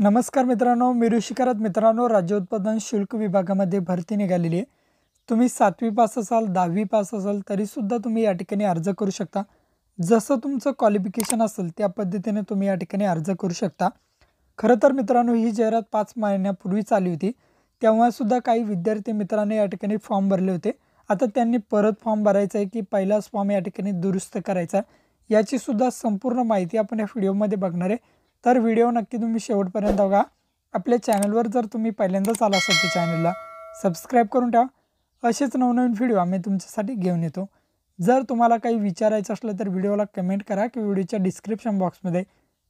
नमस्कार मित्रांनो मी ऋषिकारत मित्रांनो राज्य उत्पादन शुल्क विभागामध्ये भरती निघालेली आहे तुम्ही सातवी पास असाल दहावी पास असाल तरीसुद्धा तुम्ही या ठिकाणी अर्ज करू शकता जसं तुमचं क्वालिफिकेशन असेल त्या पद्धतीने तुम्ही या ठिकाणी अर्ज करू शकता खरं तर मित्रांनो ही जाहिरात पाच महिन्यापूर्वीच आली होती तेव्हासुद्धा काही विद्यार्थी मित्रांनी या ठिकाणी फॉर्म भरले होते आता त्यांनी परत फॉर्म भरायचा आहे की पहिलाच फॉर्म या ठिकाणी दुरुस्त करायचा याचीसुद्धा संपूर्ण माहिती आपण या व्हिडिओमध्ये बघणार आहे तर व्हिडिओ नक्की तुम्ही शेवटपर्यंत बघा आपल्या चॅनलवर जर तुम्ही पहिल्यांदाच आला असाल तर चॅनलला सबस्क्राईब करून ठेवा असेच नवनवीन व्हिडिओ आम्ही तुमच्यासाठी घेऊन येतो जर तुम्हाला काही विचारायचं असलं तर व्हिडिओला कमेंट करा की व्हिडिओच्या डिस्क्रिप्शन बॉक्समध्ये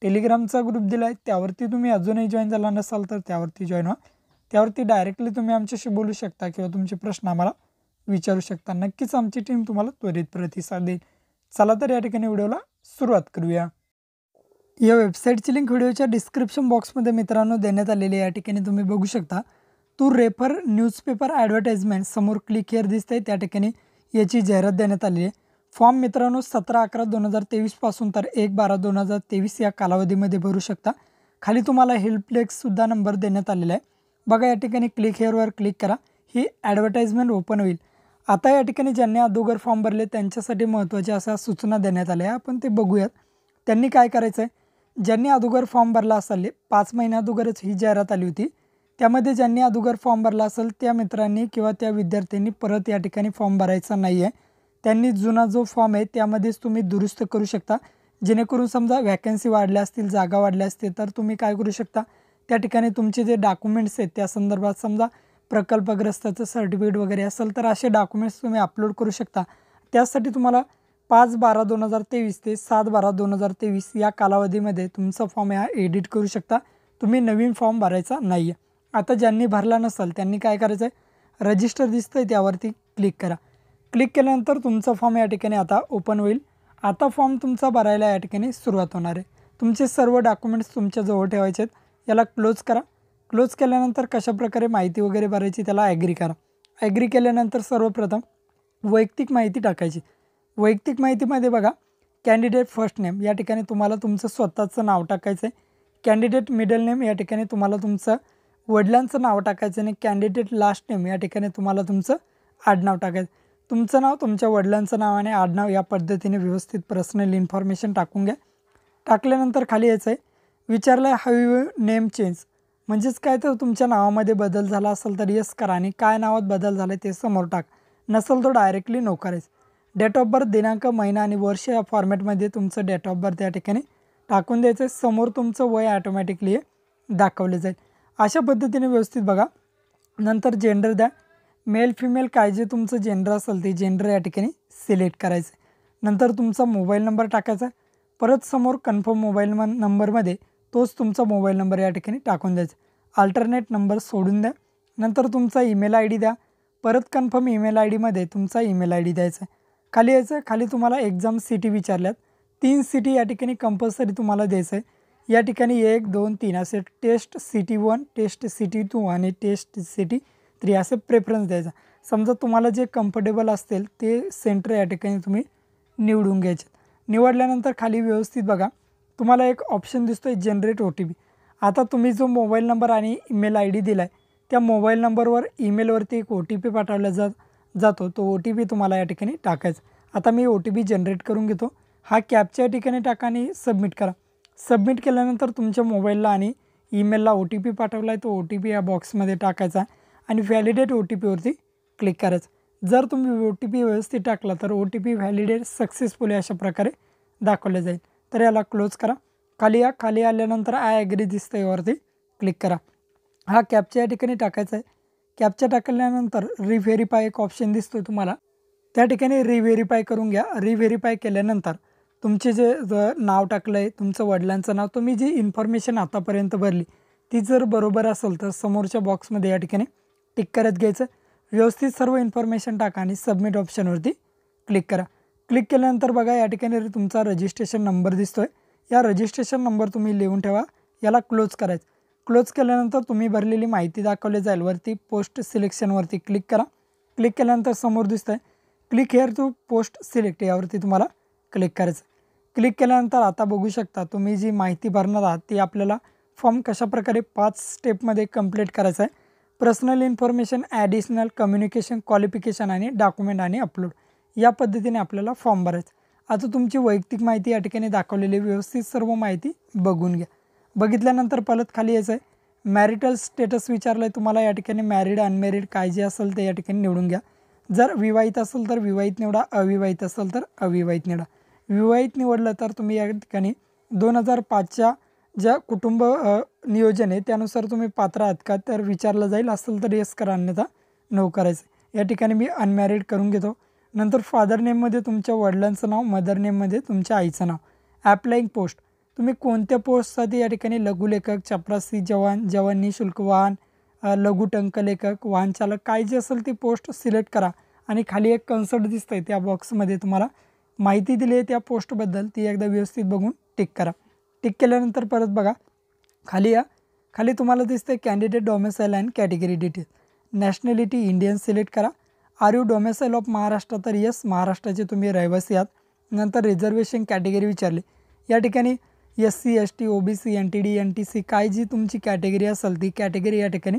टेलिग्रामचा ग्रुप दिला आहे त्यावरती तुम्ही अजूनही जॉईन झाला नसाल तर त्यावरती जॉईन व्हा त्यावरती डायरेक्टली तुम्ही आमच्याशी बोलू शकता किंवा तुमचे प्रश्न आम्हाला विचारू शकता नक्कीच आमची टीम तुम्हाला त्वरित प्रतिसाद देईल चला तर या ठिकाणी व्हिडिओला सुरुवात करूया या वेबसाईटची लिंक व्हिडिओच्या डिस्क्रिप्शन बॉक्समध्ये मित्रांनो देण्यात आलेली आहे या ठिकाणी तुम्ही बघू शकता तू रेफर न्यूजपेपर ॲडव्हर्टाइजमेंट समोर क्लिक हेअर दिसते त्या ठिकाणी याची जाहिरात देण्यात आलेली आहे फॉर्म मित्रांनो सतरा अकरा दोन हजार तेवीसपासून तर एक बारा दोन हजार तेवीस या कालावधीमध्ये भरू शकता खाली तुम्हाला हेल्पलेक्ससुद्धा नंबर देण्यात आलेला आहे बघा या ठिकाणी क्लिक हेअरवर क्लिक करा ही ॲडव्हर्टाइजमेंट ओपन होईल आता या ठिकाणी ज्यांनी अदोगर फॉर्म भरले त्यांच्यासाठी महत्त्वाच्या अशा सूचना देण्यात आल्या आपण ते बघूयात त्यांनी काय करायचं आहे ज्यांनी अदोगर फॉर्म भरला असेल पाच अदोगरच ही जाहिरात आली होती त्यामध्ये ज्यांनी अदोगर फॉर्म भरला असेल त्या मित्रांनी किंवा त्या विद्यार्थ्यांनी परत या ठिकाणी फॉर्म भरायचा नाही आहे त्यांनी जुना जो फॉर्म आहे त्यामध्येच तुम्ही दुरुस्त करू शकता जेणेकरून समजा व्हॅकन्सी वाढल्या असतील जागा वाढल्या असतील तर तुम्ही काय करू शकता त्या ठिकाणी तुमचे जे डॉक्युमेंट्स आहेत त्या संदर्भात समजा प्रकल्पग्रस्ताचं सर्टिफिकेट वगैरे असेल तर असे डॉक्युमेंट्स तुम्ही अपलोड करू शकता त्यासाठी तुम्हाला पाच बारा दोन हजार तेवीस ते सात बारा दोन हजार तेवीस या कालावधीमध्ये तुमचा फॉर्म हा एडिट करू शकता तुम्ही नवीन फॉर्म भरायचा नाही आहे आता ज्यांनी भरला नसेल त्यांनी काय करायचं आहे रजिस्टर दिसतं आहे त्यावरती क्लिक करा क्लिक केल्यानंतर तुमचा फॉर्म या ठिकाणी आता ओपन होईल आता फॉर्म तुमचा भरायला या ठिकाणी सुरुवात होणार आहे तुमचे सर्व डॉक्युमेंट्स तुमच्याजवळ ठेवायचे आहेत याला क्लोज करा क्लोज केल्यानंतर कशाप्रकारे माहिती वगैरे भरायची त्याला ॲग्री करा ॲग्री केल्यानंतर सर्वप्रथम वैयक्तिक माहिती टाकायची वैयक्तिक माहितीमध्ये बघा कॅन्डिडेट फर्स्ट नेम या ठिकाणी तुम्हाला तुमचं स्वतःचं नाव टाकायचं आहे कॅन्डिडेट मिडल नेम या ठिकाणी तुम्हाला तुमचं वडिलांचं नाव टाकायचं आणि कॅन्डिडेट लास्ट नेम या ठिकाणी तुम्हाला तुमचं आडनाव टाकायचं तुमचं नाव तुमच्या वडिलांचं नाव आणि आडनाव या पद्धतीने व्यवस्थित पर्सनल इन्फॉर्मेशन टाकून घ्या टाकल्यानंतर खाली यायचं आहे विचारलं आहे यू नेम चेंज म्हणजेच काय तर तुमच्या नावामध्ये बदल झाला असेल तर येस करा आणि काय नावात बदल झाला ते समोर टाक नसेल तो डायरेक्टली नोकर आहेच डेट ऑफ बर्थ दिनांक महिना आणि वर्ष या फॉर्मॅटमध्ये तुमचं डेट ऑफ बर्थ या ठिकाणी टाकून द्यायचं आहे समोर तुमचं वय ॲटोमॅटिकली दाखवलं जाईल अशा पद्धतीने व्यवस्थित बघा नंतर जेंडर द्या मेल फिमेल काय जे तुमचं जेंडर असेल ते जेंडर या ठिकाणी सिलेक्ट करायचं नंतर तुमचा मोबाईल नंबर टाकायचा परत समोर कन्फर्म मोबाईल मन नंबरमध्ये तोच तुमचा मोबाईल नंबर या ठिकाणी टाकून द्यायचा अल्टरनेट नंबर सोडून द्या नंतर तुमचा ईमेल आय डी द्या परत कन्फर्म ईमेल आय डीमध्ये तुमचा ईमेल आय डी द्यायचा खाली यायचं खाली तुम्हाला एक्झाम सिटी विचारल्यात तीन सिटी या ठिकाणी कंपल्सरी तुम्हाला द्यायचं आहे या ठिकाणी एक दोन तीन असे test city one test city two आणि टेस्ट सिटी थ्री असे प्रेफरन्स द्यायचा समजा तुम्हाला जे कम्फर्टेबल असतील ते सेंटर या ठिकाणी तुम्ही निवडून घ्यायचे निवडल्यानंतर खाली व्यवस्थित बघा तुम्हाला एक ऑप्शन दिसतो आहे जनरेट ओ टी पी आता तुम्ही जो मोबाईल नंबर आणि ईमेल आय डी दिला आहे त्या मोबाईल नंबरवर ईमेलवरती एक ओ टी पी पाठवला जात जातो तो ओ टी पी तुम्हाला या ठिकाणी टाकायचा आता मी ओ टी पी जनरेट करून घेतो हा कॅपच्या या ठिकाणी टाका आणि सबमिट करा सबमिट केल्यानंतर तुमच्या मोबाईलला आणि ईमेलला ओ टी पी पाठवला आहे तो ओ टी पी या बॉक्समध्ये टाकायचा आणि व्हॅलिडेट ओ टी पीवरती क्लिक करायचं जर तुम्ही ओ टी पी व्यवस्थित टाकला तर O T P validate successfully अशा प्रकारे दाखवलं जाईल तर याला क्लोज करा खाली या खाली आल्यानंतर आय ॲग्री दिसतं यावरती क्लिक करा हा कॅपच्या या ठिकाणी टाकायचा आहे कॅप्चर टाकल्यानंतर रिव्हेरीफाय एक ऑप्शन दिसतो तुम्हाला त्या ठिकाणी रिव्हेरीफाय करून घ्या रिव्हेरीफाय केल्यानंतर तुमचे जे नाव टाकलं आहे तुमचं वडिलांचं नाव तुम्ही जी इन्फॉर्मेशन आतापर्यंत भरली ती जर बरोबर असेल तर समोरच्या बॉक्समध्ये या ठिकाणी टिक करत घ्यायचं व्यवस्थित सर्व इन्फॉर्मेशन टाका आणि सबमिट ऑप्शनवरती क्लिक करा क्लिक केल्यानंतर बघा या ठिकाणी तुमचा रजिस्ट्रेशन नंबर दिसतो आहे या रजिस्ट्रेशन नंबर तुम्ही लिहून ठेवा याला क्लोज करायचं क्लोज केल्यानंतर तुम्ही भरलेली माहिती दाखवली जाईल वरती पोस्ट सिलेक्शनवरती क्लिक करा क्लिक केल्यानंतर समोर दिसतंय आहे click here to post select यावरती तुम्हाला क्लिक करायचं क्लिक केल्यानंतर आता बघू शकता तुम्ही जी माहिती भरणार आहात ती आपल्याला फॉर्म कशाप्रकारे पाच स्टेपमध्ये कंप्लीट करायचं आहे personal information additional communication qualification आणि डॉक्युमेंट आणि अपलोड या पद्धतीने आपल्याला फॉर्म भरायचा आता तुमची वैयक्तिक माहिती या ठिकाणी दाखवलेली व्यवस्थित सर्व माहिती बघून घ्या बघितल्यानंतर पलत खाली यायचं आहे मॅरिटल स्टेटस विचारलं आहे तुम्हाला या ठिकाणी मॅरिड अनमॅरिड काय जे असेल ते या ठिकाणी निवडून घ्या जर विवाहित असेल तर विवाहित निवडा अविवाहित असेल तर अविवाहित निवडा विवाहित निवडलं तर तुम्ही या ठिकाणी दोन हजार पाचच्या ज्या कुटुंब नियोजन आहे त्यानुसार तुम्ही पात्र आहात का तर विचारलं जाईल असेल तर येस करा अन्यथा नो करायचं या ठिकाणी मी अनमॅरिड करून घेतो नंतर फादर नेममध्ये तुमच्या वडिलांचं नाव मदर नेममध्ये तुमच्या आईचं नाव ॲप्लाईंग पोस्ट तुम्ही कोणत्या पोस्टसाठी या ठिकाणी लघुलेखक चपरासी जवान जवानी वाहन लघु टंकलेखक चालक काय जे असेल ती पोस्ट सिलेक्ट करा आणि खाली एक कन्सर्ट दिसतंय त्या बॉक्समध्ये तुम्हाला माहिती दिली आहे त्या पोस्टबद्दल ती एकदा व्यवस्थित बघून टिक करा टिक केल्यानंतर परत बघा खाली या खाली तुम्हाला दिसते candidate domicile and category detail nationality Indian select करा are you domicile of Maharashtra तर येस महाराष्ट्राचे तुम्ही रहिवासी आहात नंतर रिझर्वेशन कॅटेगरी विचारली या ठिकाणी S C S T O B C N T D N T C काय जी तुमची कॅटेगरी असेल ती कॅटेगरी या ठिकाणी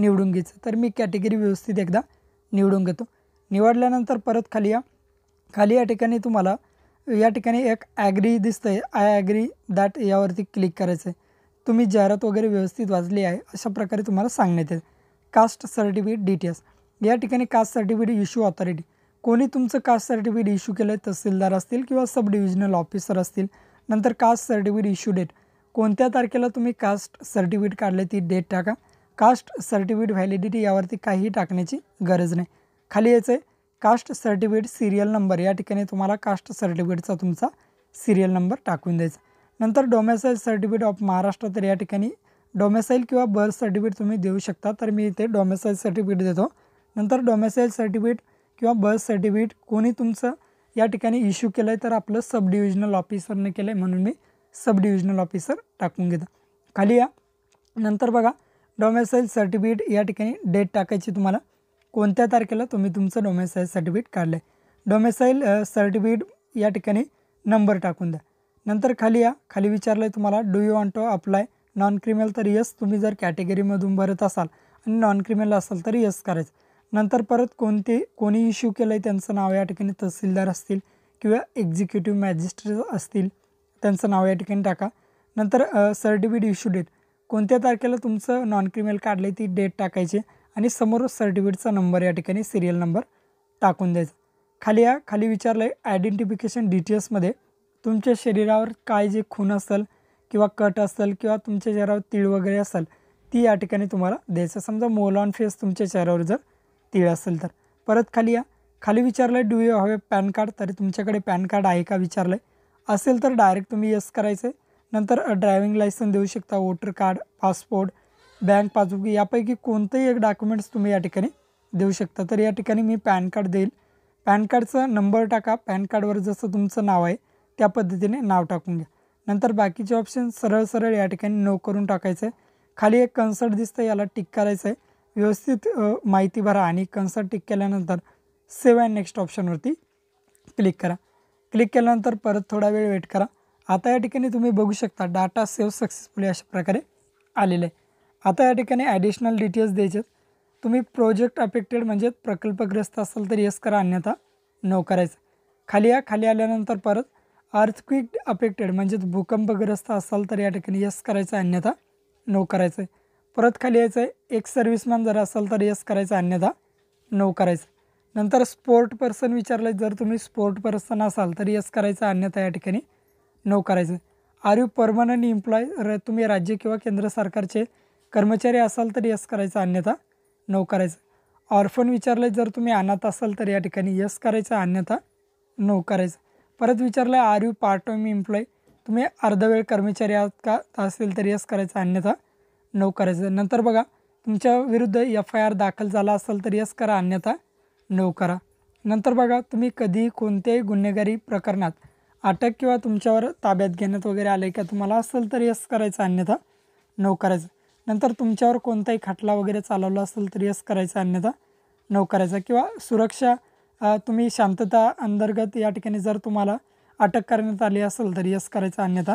निवडून घ्यायचं तर मी कॅटेगरी व्यवस्थित एकदा निवडून घेतो निवडल्यानंतर परत खाली या खाली या ठिकाणी तुम्हाला या ठिकाणी एक ॲग्री दिसतं आहे आय ॲग्री दॅट यावरती क्लिक करायचं आहे तुम्ही जाहिरात वगैरे व्यवस्थित वाजली आहे अशा प्रकारे तुम्हाला सांगण्यात येईल कास्ट सर्टिफिकेट डिटेल्स या ठिकाणी कास्ट सर्टिफिकेट इश्यू ऑथॉरिटी कोणी तुमचं कास्ट सर्टिफिकेट इश्यू केलं आहे तहसीलदार असतील किंवा सब डिव्हिजनल ऑफिसर असतील नंतर कास्ट सर्टिफिकेट इश्यू डेट कोणत्या तारखेला तुम्ही कास्ट सर्टिफिकेट काढले ती डेट टाका कास्ट सर्टिफिकेट व्हॅलिडिटी यावरती काहीही टाकण्याची गरज नाही खाली यायचं आहे कास्ट सर्टिफिकेट सिरियल नंबर या ठिकाणी तुम्हाला कास्ट सर्टिफिकेटचा तुमचा सिरियल नंबर टाकून द्यायचा नंतर डोमेसाईल सर्टिफिकेट ऑफ महाराष्ट्र तर या ठिकाणी डोमेसाईल किंवा बर्थ सर्टिफिकेट तुम्ही देऊ शकता तर मी इथे डोमेसाईल सर्टिफिकेट देतो नंतर डोमेसाईल सर्टिफिकेट किंवा बर्थ सर्टिफिकेट कोणी तुमचं या ठिकाणी इश्यू केलं आहे तर आपलं सब डिव्हिजनल ऑफिसरने केलं आहे म्हणून मी सब डिव्हिजनल ऑफिसर टाकून घेतो खाली या नंतर बघा डोमेसाईल सर्टिफिकेट या ठिकाणी डेट टाकायची तुम्हाला कोणत्या तारखेला तुम्ही तुमचं डोमेसाईल सर्टिफिकेट काढलं आहे डोमेसाईल सर्टिफिकेट या ठिकाणी नंबर टाकून द्या नंतर खाली या खाली विचारलं आहे तुम्हाला do you want to apply non criminal तर यस तुम्ही जर कॅटेगरीमधून भरत असाल आणि नॉन क्रिमिनल असाल तर यस करायचं नंतर परत कोणते कोणी इश्यू केलं आहे त्यांचं नाव या ठिकाणी तहसीलदार असतील किंवा एक्झिक्युटिव्ह मॅजिस्ट्रेट असतील त्यांचं नाव या ठिकाणी टाका नंतर सर्टिफिकेट इश्यू डेट कोणत्या तारखेला तुमचं नॉन क्रिमिनल काढलं आहे ती डेट टाकायची आणि समोर सर्टिफिकेटचा नंबर या ठिकाणी सिरियल नंबर टाकून द्यायचा खाली या खाली विचारलं आहे आयडेंटिफिकेशन डिटेल्समध्ये तुमच्या शरीरावर काय जे खून असेल किंवा कट असेल किंवा तुमच्या चेहऱ्यावर तीळ वगैरे असेल ती या ठिकाणी तुम्हाला द्यायचं समजा मोलॉन फेस तुमच्या चेहऱ्यावर जर तीळ असेल तर परत खाली या खाली विचारलं आहे do you have PAN card तरी तुमच्याकडे पॅन कार्ड आहे का विचारलं आहे असेल तर डायरेक्ट तुम्ही यस करायचं आहे नंतर ड्रायव्हिंग लायसन देऊ शकता voter card passport bank passbook यापैकी कोणतंही एक डॉक्युमेंट्स तुम्ही या ठिकाणी देऊ शकता तर या ठिकाणी मी पॅन कार्ड देईल पॅन कार्डचा नंबर टाका पॅन कार्डवर जसं तुमचं नाव आहे त्या पद्धतीने नाव टाकून घ्या नंतर बाकीचे ऑप्शन सरळ सरळ या ठिकाणी नो करून टाकायचं आहे खाली एक कन्सर्ट दिसतं याला टिक करायचं आहे व्यवस्थित माहिती भरा आणि कन्सर्ट टिक केल्यानंतर सेव्ह अँड नेक्स्ट ऑप्शनवरती क्लिक करा क्लिक केल्यानंतर परत थोडा वेळ वेट करा आता या ठिकाणी तुम्ही बघू शकता डाटा सेव्ह सक्सेसफुली अशा प्रकारे आलेले आहे आता या ठिकाणी ॲडिशनल डिटेल्स द्यायचे तुम्ही प्रोजेक्ट अफेक्टेड म्हणजे प्रकल्पग्रस्त असाल तर यस करा अन्यथा नो करायचं खाली या खाली आल्यानंतर परत अर्थक्विक अफेक्टेड म्हणजेच भूकंपग्रस्त असाल तर या ठिकाणी यस करायचं अन्यथा नो करायचं आहे परत खाली यायचं आहे एक सर्व्हिसमॅन जर असाल तर यस करायचं अन्यथा नो करायचं नंतर स्पोर्ट पर्सन विचारलं जर तुम्ही स्पोर्ट पर्सन असाल तर यस करायचं अन्यथा या ठिकाणी नो करायचं आर यू परमनंट इम्प्लॉय र तुम्ही राज्य किंवा केंद्र सरकारचे कर्मचारी असाल तर यस करायचं अन्यथा नो करायचं ऑर्फन विचारलं जर तुम्ही अनाथ असाल तर या ठिकाणी यस करायचं अन्यथा नो करायचं परत विचारलं are you part time employ तुम्ही अर्धवेळ कर्मचारी आहात का असेल तर यस करायचं अन्यथा नऊ करायचं नंतर बघा तुमच्या विरुद्ध एफ आय आर दाखल झाला असेल तर यस करा अन्यथा नऊ करा नंतर बघा तुम्ही कधी कोणत्याही गुन्हेगारी प्रकरणात अटक किंवा तुमच्यावर ताब्यात घेण्यात वगैरे आले का तुम्हाला असेल तर यस करायचं अन्यथा नऊ करायचं नंतर तुमच्यावर कोणताही खटला वगैरे चालवला असेल तर यस करायचं अन्यथा नऊ करायचा किंवा सुरक्षा तुम्ही शांतता अंतर्गत या ठिकाणी जर तुम्हाला अटक करण्यात आली असेल तर यस करायचं अन्यथा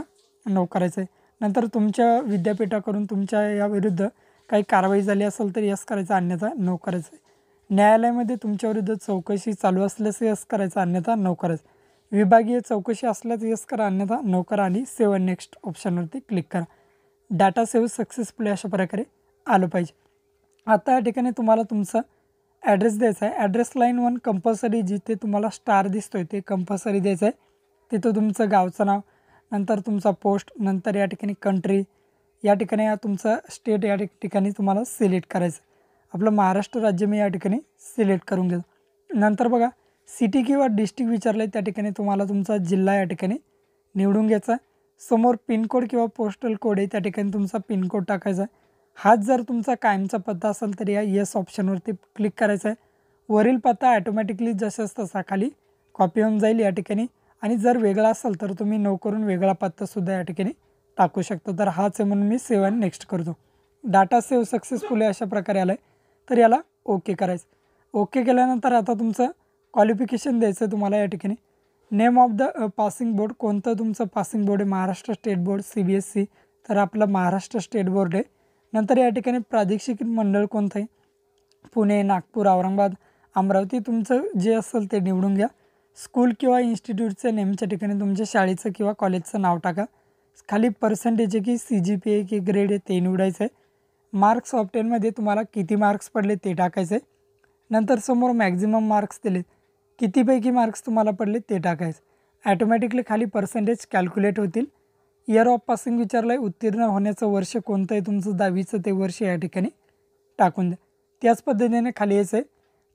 नऊ करायचं आहे नंतर तुमच्या विद्यापीठाकडून तुमच्या याविरुद्ध काही कारवाई झाली असेल तर यस करायचं अन्यथा नो करायचं न्यायालयामध्ये तुमच्याविरुद्ध चौकशी चालू असल्यास यस करायचं अन्यथा नो करायचं विभागीय चौकशी असल्यास यस करा अन्यथा नो करा आणि सेव्ह नेक्स्ट ऑप्शनवरती क्लिक करा डाटा सेव्ह सक्सेसफुली अशा प्रकारे आलं पाहिजे आता या ठिकाणी तुम्हाला तुमचा ॲड्रेस द्यायचा आहे ॲड्रेस लाईन वन कंपल्सरी जिथे तुम्हाला स्टार दिसतोय ते कंपल्सरी द्यायचं आहे तिथं तुमचं गावचं नाव नंतर तुमचा पोस्ट नंतर या ठिकाणी कंट्री या ठिकाणी तुमचा स्टेट या ठिकाणी तुम्हाला सिलेक्ट करायचं आपलं महाराष्ट्र राज्य मी या ठिकाणी सिलेक्ट करून घेतो नंतर बघा सिटी किंवा डिस्ट्रिक्ट विचारलं आहे त्या ठिकाणी तुम्हाला तुमचा जिल्हा या ठिकाणी निवडून घ्यायचा समोर पिनकोड किंवा पोस्टल कोड आहे त्या ठिकाणी तुमचा पिनकोड टाकायचा आहे हाच जर तुमचा कायमचा पत्ता असेल तर या येस ऑप्शनवरती क्लिक करायचा आहे वरील पत्ता ॲटोमॅटिकली जसाच तसा खाली कॉपी होऊन जाईल या ठिकाणी आणि जर वेगळा असेल तर तुम्ही नो करून वेगळा पत्तासुद्धा या ठिकाणी टाकू शकता तर हाच आहे म्हणून मी सेव्ह अँड नेक्स्ट करतो डाटा सेव्ह सक्सेसफुल आहे अशा प्रकारे आलं आहे तर याला ओके करायचं ओके केल्यानंतर आता तुमचं क्वालिफिकेशन द्यायचं आहे तुम्हाला या ठिकाणी name of the passing board कोणतं तुमचं पासिंग बोर्ड आहे Maharashtra state board C B S C तर आपलं महाराष्ट्र स्टेट बोर्ड आहे नंतर या ठिकाणी प्रादेशिक मंडळ कोणतं आहे पुणे नागपूर औरंगाबाद अमरावती तुमचं जे असेल ते निवडून घ्या स्कूल किंवा इन्स्टिट्यूटचं नेमच्या ठिकाणी तुमच्या शाळेचं किंवा कॉलेजचं नाव टाका खाली पर्सेंटेज आहे की सी जी पी ए की ग्रेड आहे ते निवडायचं आहे मार्क्स ऑफ तुम्हाला किती मार्क्स पडले ते टाकायचे नंतर समोर मॅक्झिमम मार्क्स दिले कितीपैकी मार्क्स तुम्हाला पडले ते टाकायचे ॲटोमॅटिकली खाली पर्सेंटेज कॅल्क्युलेट होतील इयर ऑफ पासिंग विचारलं आहे उत्तीर्ण होण्याचं वर्ष कोणतं आहे तुमचं दहावीचं ते वर्ष या ठिकाणी टाकून द्या त्याच पद्धतीने खाली यायचं आहे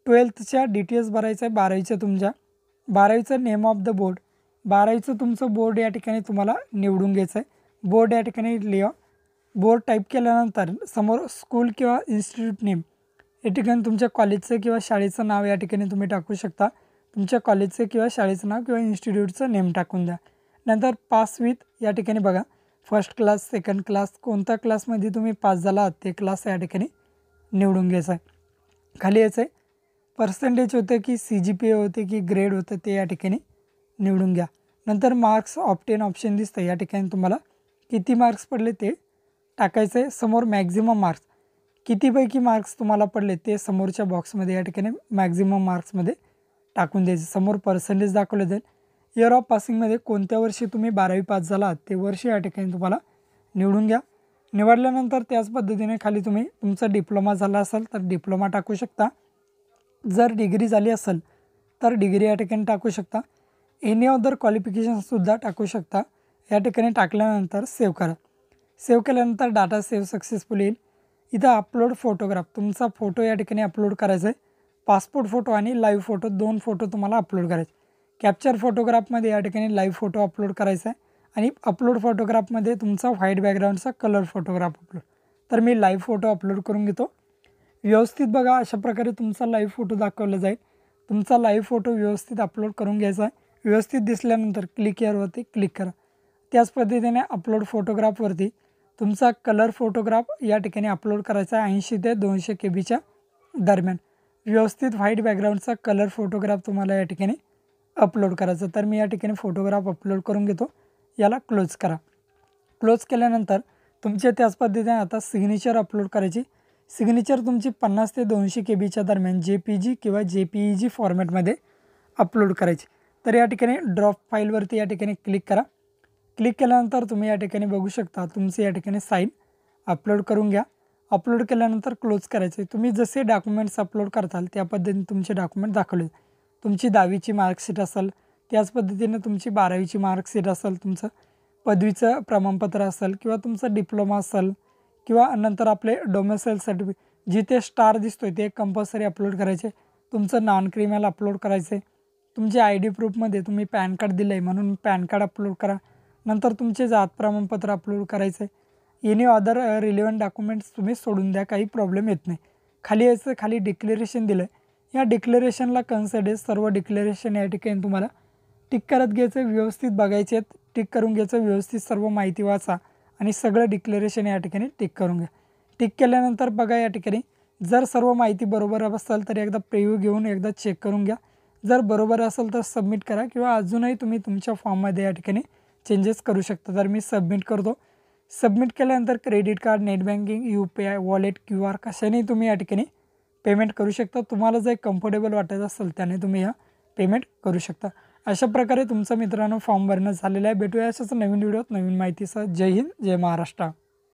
ट्वेल्थच्या डी टी एस भरायचं आहे बारावीच्या तुमच्या बारावीचं नेम ऑफ द बोर्ड बारावीचं तुमचं बोर्ड या ठिकाणी तुम्हाला निवडून घ्यायचं आहे बोर्ड या ठिकाणी लिहा बोर्ड टाईप केल्यानंतर समोर स्कूल किंवा इन्स्टिट्यूट नेम या ठिकाणी तुमच्या कॉलेजचं किंवा शाळेचं नाव या ठिकाणी तुम्ही टाकू शकता तुमच्या कॉलेजचं किंवा शाळेचं नाव किंवा इन्स्टिट्यूटचं नेम टाकून द्या नंतर पास विथ या ठिकाणी बघा फर्स्ट क्लास सेकंड क्लास कोणत्या क्लासमध्ये तुम्ही पास झाला ते क्लास या ठिकाणी निवडून घ्यायचा आहे खाली यायचं आहे पर्सेंटेज होतं की सी जी पी ए होते की ग्रेड होतं ते या ठिकाणी निवडून घ्या नंतर मार्क्स ऑप्टेन ऑप्शन दिसतं या ठिकाणी तुम्हाला किती मार्क्स पडले ते टाकायचं आहे समोर मॅक्झिमम मार्क्स कितीपैकी मार्क्स तुम्हाला पडले ते समोरच्या बॉक्समध्ये या ठिकाणी मॅक्झिमम मार्क्समध्ये टाकून द्यायचे समोर पर्सेंटेज दाखवले जाईल इयर ऑफ पासिंगमध्ये कोणत्या वर्षी तुम्ही बारावी पास झाला ते वर्ष या ठिकाणी तुम्हाला निवडून घ्या निवडल्यानंतर त्याच पद्धतीने खाली तुम्ही तुमचा डिप्लोमा झाला असाल तर डिप्लोमा टाकू शकता जर डिग्री झाली असेल तर डिग्री या ठिकाणी टाकू शकता एनी अदर क्वालिफिकेशनसुद्धा टाकू शकता या ठिकाणी टाकल्यानंतर सेव्ह करा सेव्ह केल्यानंतर डाटा सेव्ह सक्सेसफुल येईल इथं अपलोड फोटोग्राफ तुमचा फोटो या ठिकाणी अपलोड करायचा आहे पासपोर्ट फोटो आणि लाईव्ह फोटो दोन फोटो तुम्हाला अपलोड करायचे कॅप्चर फोटोग्राफमध्ये या ठिकाणी लाईव्ह फोटो अपलोड करायचा आहे आणि अपलोड फोटोग्राफमध्ये तुमचा व्हाईट बॅकग्राऊंडचा कलर फोटोग्राफ अपलोड तर मी लाईव्ह फोटो अपलोड करून घेतो व्यवस्थित बघा अशा प्रकारे तुमचा लाईव्ह फोटो दाखवला जाईल तुमचा लाईव्ह फोटो व्यवस्थित अपलोड करून घ्यायचा आहे व्यवस्थित दिसल्यानंतर क्लिक यावरती क्लिक करा त्याच पद्धतीने अपलोड फोटोग्राफवरती तुमचा कलर फोटोग्राफ या ठिकाणी अपलोड करायचा आहे ऐंशी ते दोनशे के बीच्या दरम्यान व्यवस्थित व्हाईट बॅकग्राऊंडचा कलर फोटोग्राफ तुम्हाला या ठिकाणी अपलोड करायचा तर मी या ठिकाणी फोटोग्राफ अपलोड करून घेतो याला क्लोज करा क्लोज केल्यानंतर तुमच्या त्याच पद्धतीने आता सिग्नेचर अपलोड करायची सिग्नेचर तुमची पन्नास ते दोनशे के बीच्या दरम्यान जे पी जी किंवा जे पी ई जी फॉर्मॅटमध्ये अपलोड करायची तर या ठिकाणी ड्रॉप फाईलवरती या ठिकाणी क्लिक करा क्लिक केल्यानंतर तुम्ही या ठिकाणी बघू शकता तुमचे या ठिकाणी साईन अपलोड करून घ्या अपलोड केल्यानंतर क्लोज करायचे तुम्ही जसे डॉक्युमेंट्स अपलोड करताल त्या पद्धतीने तुमचे डॉक्युमेंट दाखवले तुमची दहावीची मार्कशीट असेल त्याच पद्धतीने तुमची बारावीची मार्कशीट असेल तुमचं पदवीचं प्रमाणपत्र असेल किंवा तुमचा डिप्लोमा असेल किंवा नंतर आपले डोमेसाइल सर्टिफिकेट जिथे स्टार दिसतोय ते कंपल्सरी अपलोड करायचे तुमचं नॉन क्रिमिनल अपलोड करायचे तुमचे आय डी प्रूफमध्ये तुम्ही पॅन कार्ड दिलं आहे म्हणून पॅन कार्ड अपलोड करा नंतर तुमचे जात प्रमाणपत्र अपलोड करायचे एनी अदर रिलेवंट डॉक्युमेंट्स तुम्ही सोडून द्या काही प्रॉब्लेम येत नाही खाली यायचं खाली डिक्लेरेशन दिलं आहे या डिक्लेरेशनला कन्सिडर सर्व डिक्लेरेशन या ठिकाणी तुम्हाला टिक करत घ्यायचं व्यवस्थित बघायचे आहेत टिक करून घ्यायचं व्यवस्थित सर्व माहिती वाचा आणि सगळं डिक्लेरेशन या ठिकाणी टिक करून घ्या टिक केल्यानंतर बघा या ठिकाणी जर सर्व माहिती बरोबर असेल तर एकदा प्रिव्ह्यू घेऊन एकदा चेक करून घ्या जर बरोबर असेल तर सबमिट करा किंवा अजूनही तुम्ही तुमच्या फॉर्ममध्ये या ठिकाणी चेंजेस करू शकता तर मी सबमिट करतो सबमिट केल्यानंतर credit card net banking U P I wallet Q R कशानेही तुम्ही या ठिकाणी पेमेंट करू शकता तुम्हाला जे कम्फर्टेबल वाटत असेल त्याने तुम्ही या पेमेंट करू शकता अशा प्रकारे तुमचं मित्रांनो फॉर्म भरणं झालेलं आहे भेटूया अशाच नवीन व्हिडिओत नवीन माहितीसह जय हिंद जय महाराष्ट्र